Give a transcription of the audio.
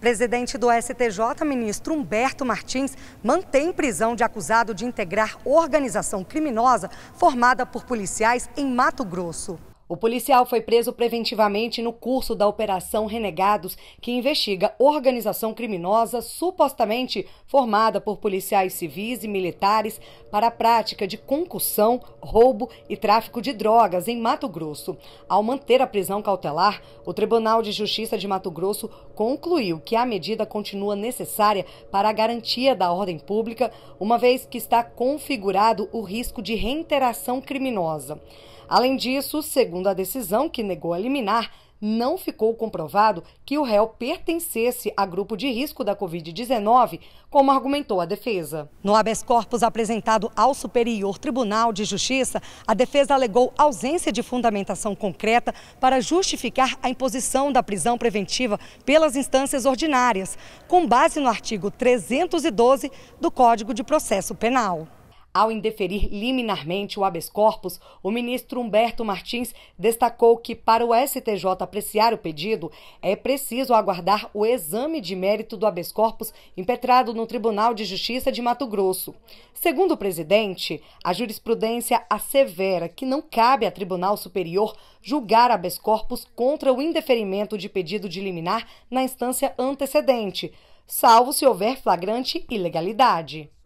Presidente do STJ, ministro Humberto Martins, mantém prisão de acusado de integrar organização criminosa formada por policiais em Mato Grosso. O policial foi preso preventivamente no curso da Operação Renegados, que investiga organização criminosa supostamente formada por policiais civis e militares para a prática de concussão, roubo e tráfico de drogas em Mato Grosso. Ao manter a prisão cautelar, o Tribunal de Justiça de Mato Grosso concluiu que a medida continua necessária para a garantia da ordem pública, uma vez que está configurado o risco de reinteração criminosa. Além disso, segundo a decisão que negou a liminar, não ficou comprovado que o réu pertencesse a grupo de risco da Covid-19, como argumentou a defesa. No habeas corpus apresentado ao Superior Tribunal de Justiça, a defesa alegou ausência de fundamentação concreta para justificar a imposição da prisão preventiva pelas instâncias ordinárias, com base no artigo 312 do Código de Processo Penal. Ao indeferir liminarmente o habeas corpus, o ministro Humberto Martins destacou que, para o STJ apreciar o pedido, é preciso aguardar o exame de mérito do habeas corpus impetrado no Tribunal de Justiça de Mato Grosso. Segundo o presidente, a jurisprudência assevera que não cabe a Tribunal Superior julgar habeas corpus contra o indeferimento de pedido de liminar na instância antecedente, salvo se houver flagrante ilegalidade.